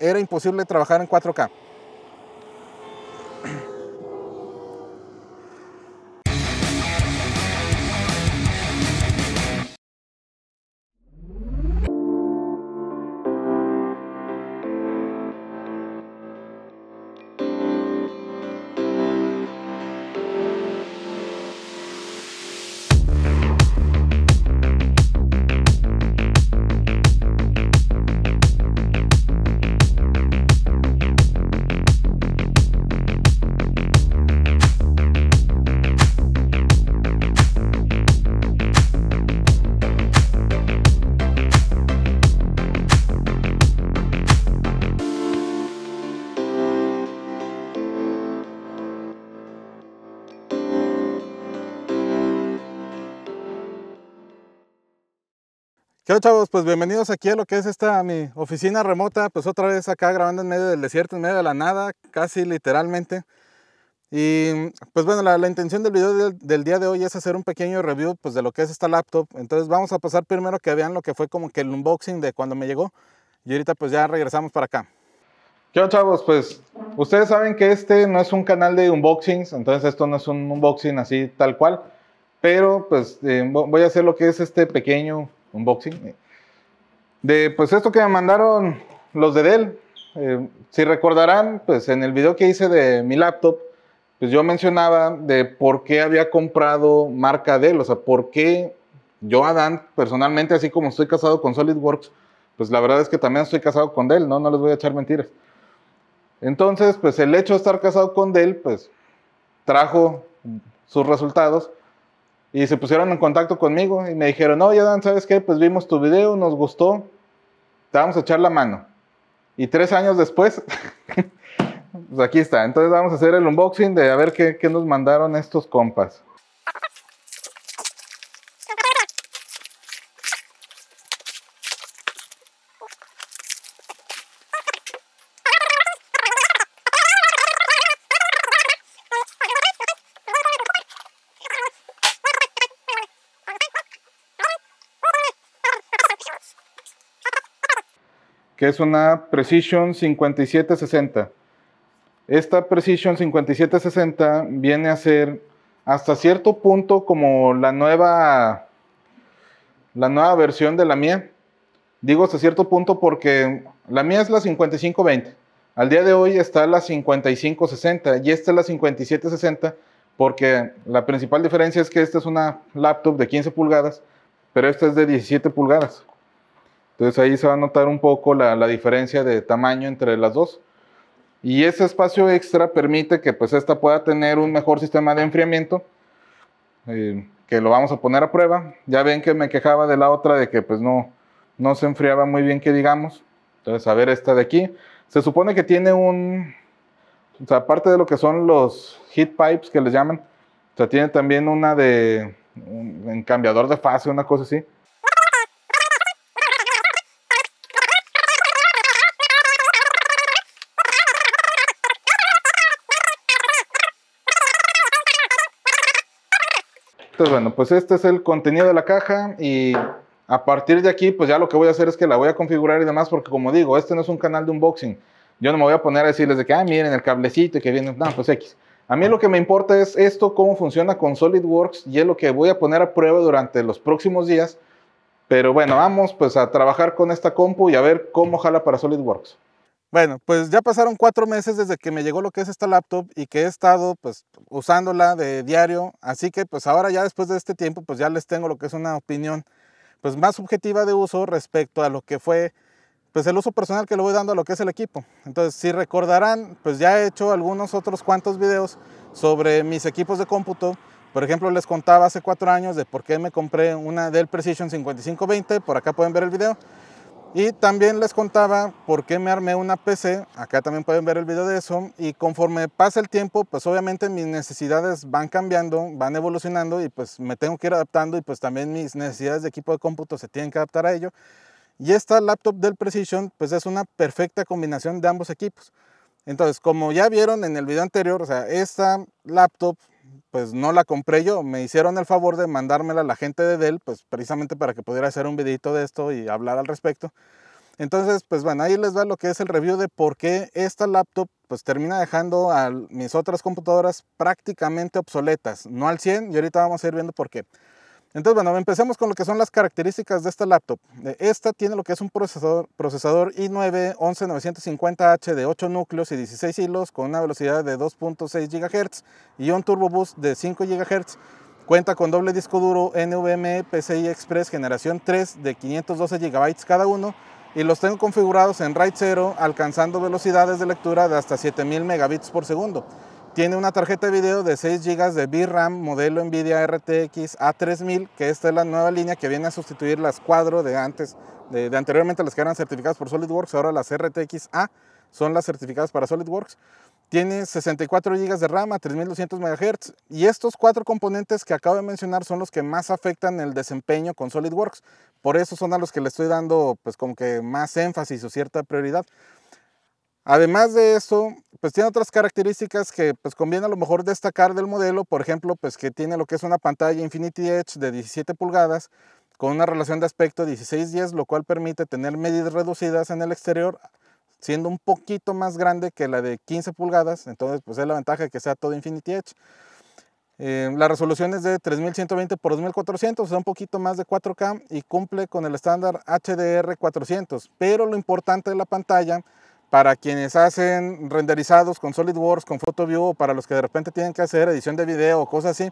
era imposible trabajar en 4K. ¿Qué chavos? Pues bienvenidos aquí a lo que es esta mi oficina remota, pues otra vez acá grabando en medio del desierto, en medio de la nada, casi literalmente. Y pues bueno, la, intención del video del, día de hoy es hacer un pequeño review pues de lo que es esta laptop. Entonces vamos a pasar primero que vean lo que fue como que el unboxing de cuando me llegó y ahorita pues ya regresamos para acá. ¿Qué chavos? Pues ustedes saben que este no es un canal de unboxings, entonces esto no es un unboxing así tal cual. Pero pues eh, voy a hacer lo que es este pequeño unboxing. De pues esto que me mandaron los de Dell. Eh, si recordarán, pues en el video que hice de mi laptop, pues yo mencionaba de por qué había comprado marca Dell, o sea, por qué yo, Adán, personalmente, así como estoy casado con SolidWorks, pues la verdad es que también estoy casado con Dell, ¿no? No les voy a echar mentiras. Entonces, pues el hecho de estar casado con Dell, pues trajo sus resultados y se pusieron en contacto conmigo y me dijeron, no, ya Dan, ¿sabes qué? Pues vimos tu video, nos gustó, te vamos a echar la mano. Y tres años después, pues aquí está. Entonces vamos a hacer el unboxing de a ver qué, qué nos mandaron estos compas. que es una Precision 5760. Esta Precision 5760 viene a ser hasta cierto punto como la nueva, la nueva versión de la mía. Digo hasta cierto punto porque la mía es la 5520. Al día de hoy está la 5560 y esta es la 5760 porque la principal diferencia es que esta es una laptop de 15 pulgadas, pero esta es de 17 pulgadas. Entonces ahí se va a notar un poco la, la diferencia de tamaño entre las dos. Y ese espacio extra permite que pues esta pueda tener un mejor sistema de enfriamiento, eh, que lo vamos a poner a prueba. Ya ven que me quejaba de la otra de que pues no, no se enfriaba muy bien que digamos. Entonces a ver esta de aquí. Se supone que tiene un, o sea, aparte de lo que son los heat pipes que les llaman, o sea, tiene también una de, un, un cambiador de fase, una cosa así. bueno, pues este es el contenido de la caja y a partir de aquí, pues ya lo que voy a hacer es que la voy a configurar y demás, porque como digo, este no es un canal de unboxing. Yo no me voy a poner a decirles de que, ah, miren el cablecito que viene, no, pues X. A mí lo que me importa es esto, cómo funciona con SolidWorks y es lo que voy a poner a prueba durante los próximos días. Pero bueno, vamos pues a trabajar con esta compu y a ver cómo jala para SolidWorks. Bueno, pues ya pasaron cuatro meses desde que me llegó lo que es esta laptop y que he estado pues usándola de diario, así que pues ahora ya después de este tiempo pues ya les tengo lo que es una opinión pues más subjetiva de uso respecto a lo que fue pues el uso personal que le voy dando a lo que es el equipo. Entonces, si recordarán, pues ya he hecho algunos otros cuantos videos sobre mis equipos de cómputo. Por ejemplo, les contaba hace cuatro años de por qué me compré una Dell Precision 5520, por acá pueden ver el video. Y también les contaba por qué me armé una PC, acá también pueden ver el video de eso, y conforme pasa el tiempo, pues obviamente mis necesidades van cambiando, van evolucionando y pues me tengo que ir adaptando y pues también mis necesidades de equipo de cómputo se tienen que adaptar a ello. Y esta laptop del Precision pues es una perfecta combinación de ambos equipos. Entonces, como ya vieron en el video anterior, o sea, esta laptop pues no la compré yo, me hicieron el favor de mandármela a la gente de Dell, pues precisamente para que pudiera hacer un videito de esto y hablar al respecto. Entonces, pues bueno, ahí les va lo que es el review de por qué esta laptop pues termina dejando a mis otras computadoras prácticamente obsoletas, no al 100 y ahorita vamos a ir viendo por qué. Entonces, bueno, empecemos con lo que son las características de esta laptop. Eh, esta tiene lo que es un procesador, i9 11950H de 8 núcleos y 16 hilos con una velocidad de 2.6 GHz y un turbo boost de 5 GHz. Cuenta con doble disco duro NVMe PCI Express generación 3 de 512 GB cada uno y los tengo configurados en RAID 0 alcanzando velocidades de lectura de hasta 7000 megabits por segundo. Tiene una tarjeta de video de 6 GB de VRAM modelo NVIDIA RTX A3000, que esta es la nueva línea que viene a sustituir las cuatro de antes, de, anteriormente las que eran certificadas por SolidWorks, ahora las RTX A son las certificadas para SolidWorks. Tiene 64 GB de RAM a 3200 MHz y estos cuatro componentes que acabo de mencionar son los que más afectan el desempeño con SolidWorks. Por eso son a los que le estoy dando pues como que más énfasis o cierta prioridad. Además de eso, pues tiene otras características que pues conviene a lo mejor destacar del modelo, por ejemplo, pues que tiene lo que es una pantalla Infinity Edge de 17 pulgadas con una relación de aspecto 16-10, lo cual permite tener medidas reducidas en el exterior, siendo un poquito más grande que la de 15 pulgadas, entonces pues es la ventaja de que sea todo Infinity Edge. Eh, la resolución es de 3120 x 2400, o sea, un poquito más de 4K y cumple con el estándar HDR 400, pero lo importante de la pantalla para quienes hacen renderizados con SolidWorks, con PhotoView, o para los que de repente tienen que hacer edición de video o cosas así,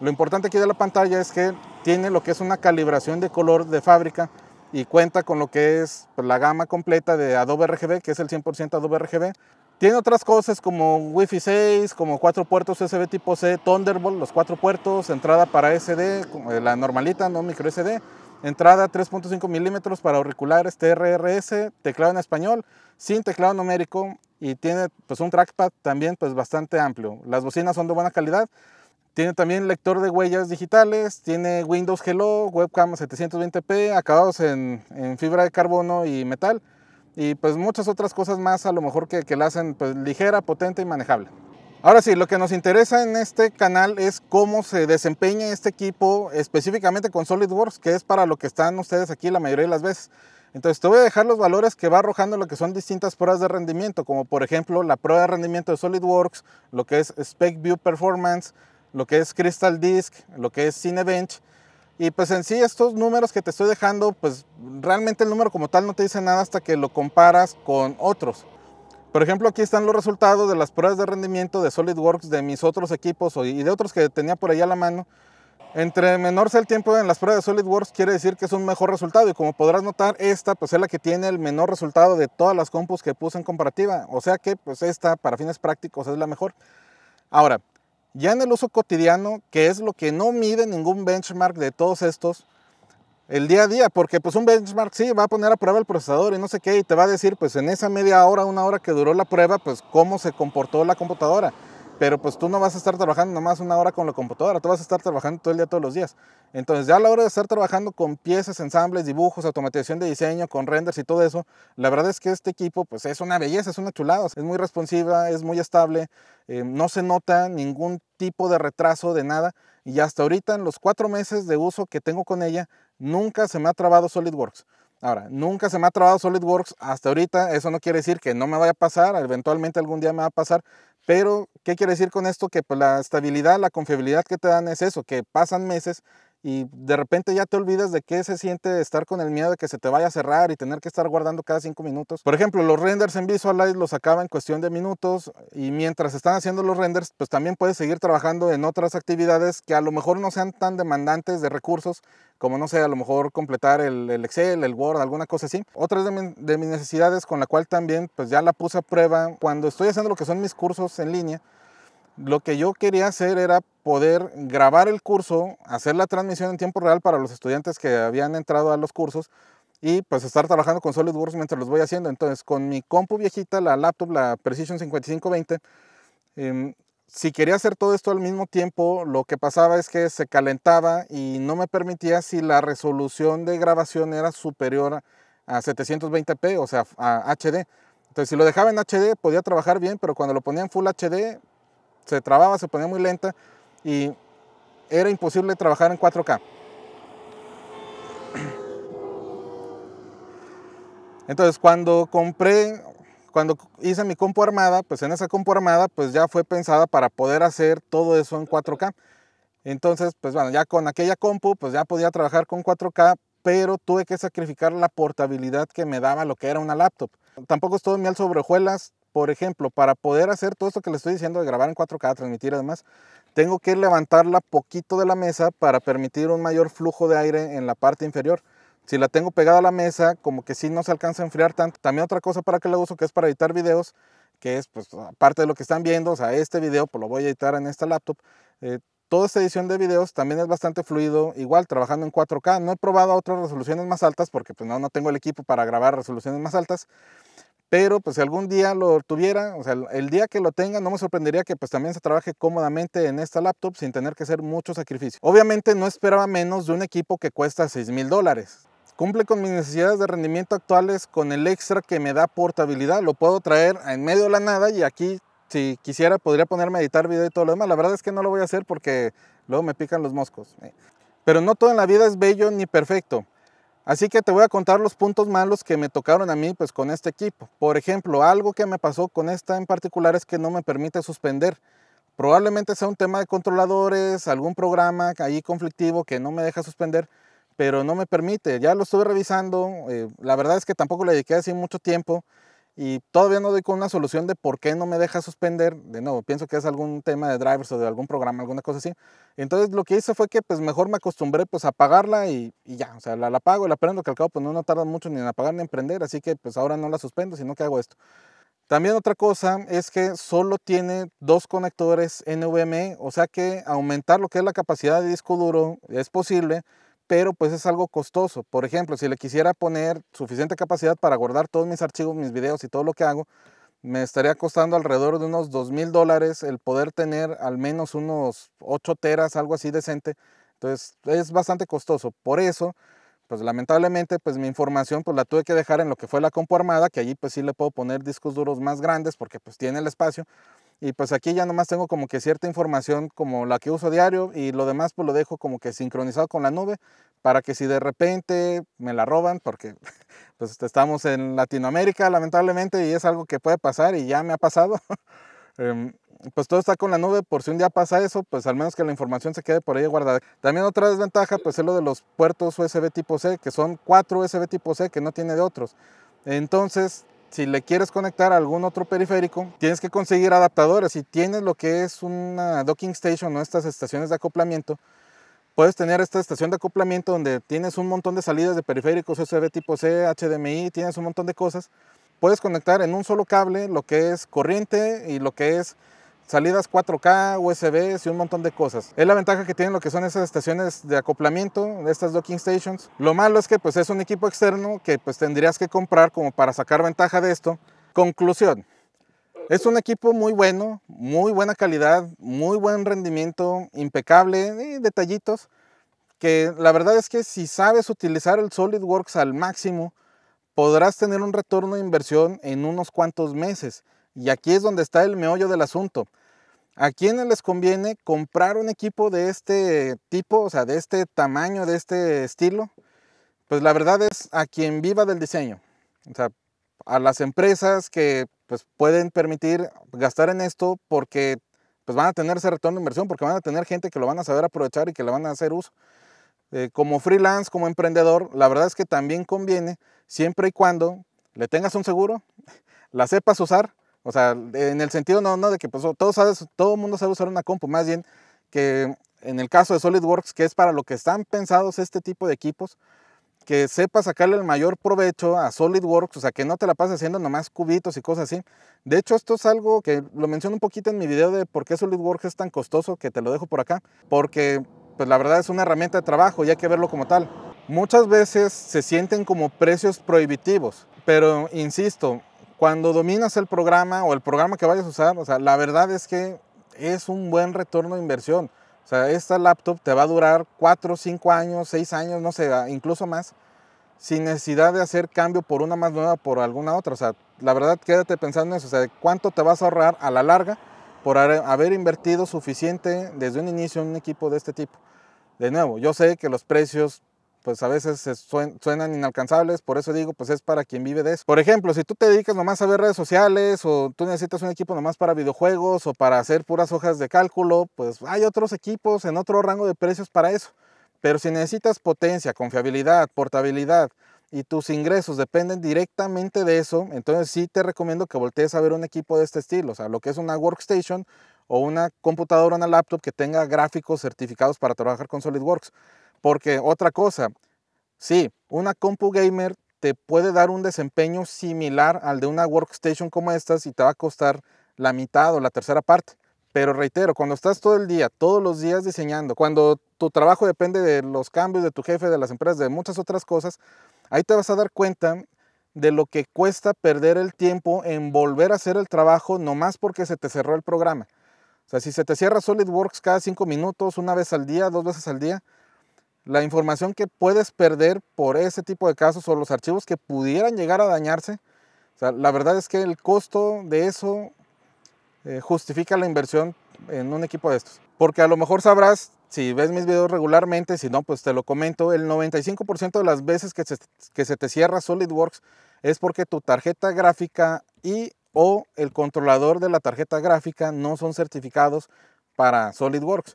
lo importante aquí de la pantalla es que tiene lo que es una calibración de color de fábrica y cuenta con lo que es la gama completa de Adobe RGB, que es el 100% Adobe RGB. Tiene otras cosas como Wi-Fi 6, como cuatro puertos USB tipo C, Thunderbolt, los cuatro puertos, entrada para SD, la normalita, no micro SD, entrada 3.5 milímetros para auriculares TRRS, teclado en español, sin teclado numérico y tiene pues un trackpad también pues bastante amplio. Las bocinas son de buena calidad. Tiene también lector de huellas digitales, tiene Windows Hello, webcam 720p, acabados en, fibra de carbono y metal y pues muchas otras cosas más a lo mejor que, que la hacen pues ligera, potente y manejable. Ahora sí, lo que nos interesa en este canal es cómo se desempeña este equipo específicamente con SolidWorks, que es para lo que están ustedes aquí la mayoría de las veces. Entonces te voy a dejar los valores que va arrojando lo que son distintas pruebas de rendimiento, como por ejemplo la prueba de rendimiento de SolidWorks, lo que es Spec View Performance, lo que es Crystal Disk, lo que es Cinebench. Y pues en sí estos números que te estoy dejando, pues realmente el número como tal no te dice nada hasta que lo comparas con otros. Por ejemplo, aquí están los resultados de las pruebas de rendimiento de SolidWorks de mis otros equipos y de otros que tenía por ahí a la mano. Entre menor sea el tiempo en las pruebas de SolidWorks quiere decir que es un mejor resultado y como podrás notar esta pues es la que tiene el menor resultado de todas las compus que puse en comparativa, o sea que pues esta para fines prácticos es la mejor. Ahora, ya en el uso cotidiano, que es lo que no mide ningún benchmark de todos estos, el día a día, porque pues un benchmark sí va a poner a prueba el procesador y no sé qué, y te va a decir pues en esa media hora, una hora que duró la prueba, pues cómo se comportó la computadora. Pero pues tú no vas a estar trabajando más una hora con la computadora, tú vas a estar trabajando todo el día, todos los días. Entonces ya a la hora de estar trabajando con piezas, ensambles, dibujos, automatización de diseño, con renders y todo eso, la verdad es que este equipo pues es una belleza, es una chulada, es muy responsiva, es muy estable, eh, no se nota ningún tipo de retraso de nada. Y hasta ahorita en los cuatro meses de uso que tengo con ella, Nunca se me ha trabado SolidWorks. Ahora, nunca se me ha trabado SolidWorks hasta ahorita. Eso no quiere decir que no me vaya a pasar. Eventualmente algún día me va a pasar. Pero, ¿qué quiere decir con esto? Que pues, la estabilidad, la confiabilidad que te dan es eso, que pasan meses y de repente ya te olvidas de qué se siente estar con el miedo de que se te vaya a cerrar y tener que estar guardando cada cinco minutos. Por ejemplo, los renders en Visualize los acaba en cuestión de minutos y mientras están haciendo los renders, pues también puedes seguir trabajando en otras actividades que a lo mejor no sean tan demandantes de recursos, como no sé, a lo mejor completar el, Excel, el Word, alguna cosa así. Otra de, de mis necesidades con la cual también pues ya la puse a prueba cuando estoy haciendo lo que son mis cursos en línea lo que yo quería hacer era poder grabar el curso, hacer la transmisión en tiempo real para los estudiantes que habían entrado a los cursos y pues estar trabajando con SolidWorks mientras los voy haciendo. Entonces, con mi compu viejita, la laptop, la Precision 5520, em, si quería hacer todo esto al mismo tiempo, lo que pasaba es que se calentaba y no me permitía si la resolución de grabación era superior a 720p, o sea, a HD. Entonces, si lo dejaba en HD, podía trabajar bien, pero cuando lo ponía en Full HD, se trababa, se ponía muy lenta y era imposible trabajar en 4K. Entonces, cuando compré, cuando hice mi compu armada, pues en esa compu armada, pues ya fue pensada para poder hacer todo eso en 4K. Entonces, pues bueno, ya con aquella compu, pues ya podía trabajar con 4K, pero tuve que sacrificar la portabilidad que me daba lo que era una laptop. Tampoco es todo miel sobre hojuelas, por ejemplo, para poder hacer todo esto que le estoy diciendo de grabar en 4K, transmitir además, tengo que levantarla poquito de la mesa para permitir un mayor flujo de aire en la parte inferior. Si la tengo pegada a la mesa, como que sí no se alcanza a enfriar tanto. También otra cosa para que la uso, que es para editar videos, que es pues aparte de lo que están viendo, o sea, este video pues lo voy a editar en esta laptop. Eh, toda esta edición de videos también es bastante fluido, igual trabajando en 4K. No he probado otras resoluciones más altas porque pues no tengo el equipo para grabar resoluciones más altas, pero pues si algún día lo tuviera, o sea, el día que lo tenga, no me sorprendería que pues también se trabaje cómodamente en esta laptop sin tener que hacer mucho sacrificio. Obviamente no esperaba menos de un equipo que cuesta 6 mil dólares. Cumple con mis necesidades de rendimiento actuales con el extra que me da portabilidad. Lo puedo traer en medio de la nada y aquí si quisiera podría ponerme a editar video y todo lo demás. La verdad es que no lo voy a hacer porque luego me pican los moscos. Pero no todo en la vida es bello ni perfecto. Así que te voy a contar los puntos malos que me tocaron a mí pues con este equipo. Por ejemplo, algo que me pasó con esta en particular es que no me permite suspender. Probablemente sea un tema de controladores, algún programa ahí conflictivo que no me deja suspender, pero no me permite. Ya lo estuve revisando, eh, la verdad es que tampoco le dediqué así mucho tiempo y todavía no doy con una solución de por qué no me deja suspender. De nuevo, pienso que es algún tema de drivers o de algún programa, alguna cosa así. Entonces lo que hice fue que pues mejor me acostumbré pues a apagarla y, ya, o sea, la, la apago y la prendo, que al cabo pues no, no tarda mucho ni en apagar ni en prender, así que pues ahora no la suspendo, sino que hago esto. También otra cosa es que solo tiene dos conectores NVMe, o sea que aumentar lo que es la capacidad de disco duro es posible, pero pues es algo costoso. Por ejemplo, si le quisiera poner suficiente capacidad para guardar todos mis archivos, mis videos y todo lo que hago, me estaría costando alrededor de unos 2000 mil dólares el poder tener al menos unos 8 teras, algo así decente. Entonces es bastante costoso. Por eso, pues lamentablemente, pues mi información pues la tuve que dejar en lo que fue la compu armada, que allí pues sí le puedo poner discos duros más grandes porque pues tiene el espacio, y pues aquí ya nomás tengo como que cierta información como la que uso diario y lo demás pues lo dejo como que sincronizado con la nube para que si de repente me la roban, porque pues estamos en Latinoamérica lamentablemente y es algo que puede pasar y ya me ha pasado, em, pues todo está con la nube, por si un día pasa eso, pues al menos que la información se quede por ahí guardada. También otra desventaja pues es lo de los puertos USB tipo C, que son cuatro USB tipo C que no tiene de otros. Entonces si le quieres conectar a algún otro periférico, tienes que conseguir adaptadores. Si tienes lo que es una docking station o estas estaciones de acoplamiento, puedes tener esta estación de acoplamiento donde tienes un montón de salidas de periféricos USB tipo C, HDMI, tienes un montón de cosas. Puedes conectar en un solo cable lo que es corriente y lo que es salidas 4K, USB y un montón de cosas. Es la ventaja que tienen lo que son esas estaciones de acoplamiento, estas docking stations. Lo malo es que pues es un equipo externo que pues tendrías que comprar como para sacar ventaja de esto. Conclusión. Es un equipo muy bueno, muy buena calidad, muy buen rendimiento, impecable, y detallitos, que la verdad es que si sabes utilizar el SolidWorks al máximo, podrás tener un retorno de inversión en unos cuantos meses. Y aquí es donde está el meollo del asunto. ¿A quiénes les conviene comprar un equipo de este tipo, o sea, de este tamaño, de este estilo? Pues la verdad es a quien viva del diseño. O sea, a las empresas que pues, pueden permitir gastar en esto porque pues, van a tener ese retorno de inversión, porque van a tener gente que lo van a saber aprovechar y que le van a hacer uso. Eh, como freelance, como emprendedor, la verdad es que también conviene, siempre y cuando le tengas un seguro, la sepas usar o sea, en el sentido no, no de que pues, todo, sabes, todo el mundo sabe usar una compu, más bien que en el caso de SolidWorks, que es para lo que están pensados este tipo de equipos, que sepa sacarle el mayor provecho a SolidWorks, o sea, que no te la pases haciendo nomás cubitos y cosas así. De hecho, esto es algo que lo menciono un poquito en mi video de por qué SolidWorks es tan costoso, que te lo dejo por acá, porque pues la verdad es una herramienta de trabajo y hay que verlo como tal. Muchas veces se sienten como precios prohibitivos, pero insisto, cuando dominas el programa o el programa que vayas a usar, o sea, la verdad es que es un buen retorno de inversión. O sea, esta laptop te va a durar 4, 5 años, 6 años, no sé, ah, incluso más, sin necesidad de hacer cambio por una más nueva, por alguna otra. O sea, la verdad quédate pensando en eso, o sea, cuánto te vas a ahorrar a la larga por haber invertido suficiente desde un inicio en un equipo de este tipo. De nuevo, yo sé que los precios pues a veces suenan inalcanzables, por eso digo, pues es para quien vive de eso. Por ejemplo, si tú te dedicas nomás a ver redes sociales o tú necesitas un equipo nomás para videojuegos o para hacer puras hojas de cálculo, pues hay otros equipos en otro rango de precios para eso. Pero si necesitas potencia, confiabilidad, portabilidad, y tus ingresos dependen directamente de eso, entonces sí te recomiendo que voltees a ver un equipo de este estilo, o sea, lo que es una workstation o una computadora, una laptop que tenga gráficos certificados para trabajar con SolidWorks. Porque otra cosa, sí, una compu gamer te puede dar un desempeño similar al de una workstation como estas y te va a costar la mitad o la tercera parte. Pero reitero, cuando estás todo el día, todos los días diseñando, cuando tu trabajo depende de los cambios de tu jefe, de las empresas, de muchas otras cosas, ahí te vas a dar cuenta de lo que cuesta perder el tiempo en volver a hacer el trabajo nomás porque se te cerró el programa. O sea, si se te cierra SolidWorks cada cinco minutos, una vez al día, dos veces al día, la información que puedes perder por ese tipo de casos o los archivos que pudieran llegar a dañarse, la verdad es que el costo de eso eh, justifica la inversión en un equipo de estos. Porque a lo mejor sabrás, si ves mis videos regularmente, si no, pues te lo comento, el 95% de las veces que que se te cierra SolidWorks es porque tu tarjeta gráfica y o el controlador de la tarjeta gráfica no son certificados para SolidWorks.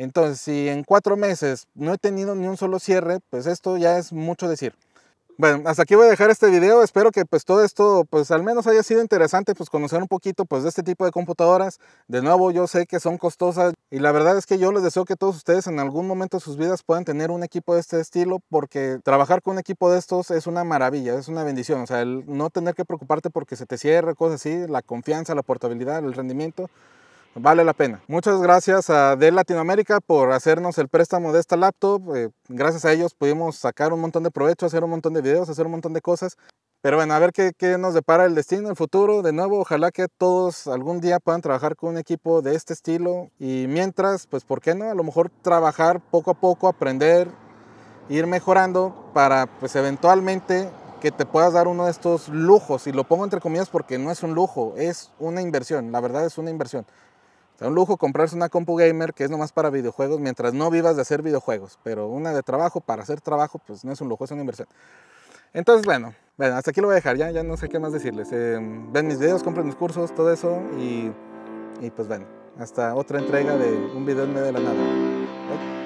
Entonces, si en cuatro meses no he tenido ni un solo cierre, pues esto ya es mucho decir. Bueno, hasta aquí voy a dejar este video. Espero que pues todo esto, pues al menos haya sido interesante, pues conocer un poquito pues de este tipo de computadoras. De nuevo, yo sé que son costosas y la verdad es que yo les deseo que todos ustedes en algún momento de sus vidas puedan tener un equipo de este estilo porque trabajar con un equipo de estos es una maravilla, es una bendición. O sea, el no tener que preocuparte porque se te cierre, cosas así, la confianza, la portabilidad, el rendimiento vale la pena. Muchas gracias a Dell Latinoamérica por hacernos el préstamo de esta laptop. Eh, gracias a ellos pudimos sacar un montón de provecho, hacer un montón de videos, hacer un montón de cosas. Pero bueno, a ver qué, qué, nos depara el destino, el futuro. De nuevo, ojalá que todos algún día puedan trabajar con un equipo de este estilo. Y mientras, pues, ¿por qué no? A lo mejor trabajar poco a poco, aprender, ir mejorando para, pues, eventualmente que te puedas dar uno de estos lujos. Y lo pongo entre comillas porque no es un lujo, es una inversión. La verdad es una inversión un lujo comprarse una compu gamer que es nomás para videojuegos mientras no vivas de hacer videojuegos, pero una de trabajo para hacer trabajo, pues no es un lujo, es una inversión. Entonces, bueno, bueno hasta aquí lo voy a dejar, ya, ya no sé qué más decirles. Eh, ven mis videos, compren mis cursos, todo eso y, pues bueno, hasta otra entrega de un video en medio de la nada.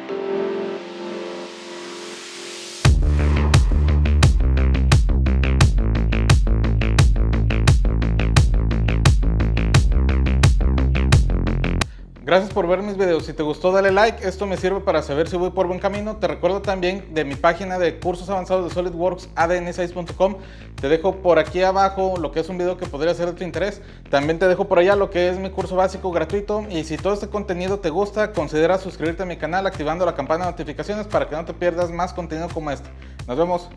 Gracias por ver mis videos. Si te gustó, dale like. Esto me sirve para saber si voy por buen camino. Te recuerdo también de mi página de cursos avanzados de SolidWorks, adn6.com. Te dejo por aquí abajo lo que es un video que podría ser de tu interés. También te dejo por allá lo que es mi curso básico gratuito. Y si todo este contenido te gusta, considera suscribirte a mi canal activando la campana de notificaciones para que no te pierdas más contenido como este. Nos vemos.